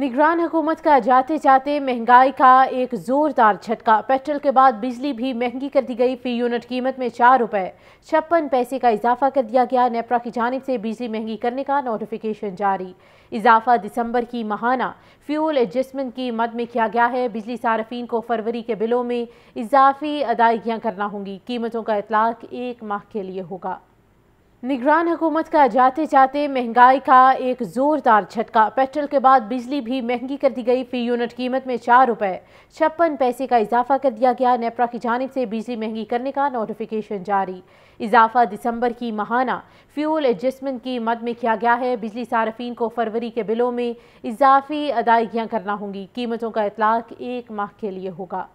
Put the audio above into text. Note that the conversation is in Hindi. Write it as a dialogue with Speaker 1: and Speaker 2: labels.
Speaker 1: निगरान हुकूमत का जाते जाते महंगाई का एक ज़ोरदार झटका पेट्रोल के बाद बिजली भी महंगी कर दी गई फी यूनिट कीमत में चार रुपये छप्पन पैसे का इजाफा कर दिया गया नेपरा की जानब से बिजली महंगी करने का नोटिफिकेशन जारी इजाफा दिसंबर की महाना फ्यूल एडजस्टमेंट की मद में किया गया है बिजली सार्फिन को फरवरी के बिलों में इजाफी अदायगियाँ करना होंगी कीमतों का इतलाक एक माह के लिए होगा निगरान हुकूमत का जाते जाते महंगाई का एक ज़ोरदार झटका पेट्रोल के बाद बिजली भी महंगी कर दी गई फी यूनिट कीमत में चार रुपये छप्पन पैसे का इजाफा कर दिया गया नेपरा की जानब से बिजली महंगी करने का नोटिफिकेशन जारी इजाफा दिसंबर की महाना फ्यूल एडजस्टमेंट की मद में किया गया है बिजली सार्फिन को फरवरी के बिलों में इजाफी अदायगियाँ करना होंगी कीमतों का इतलाक एक माह के लिए होगा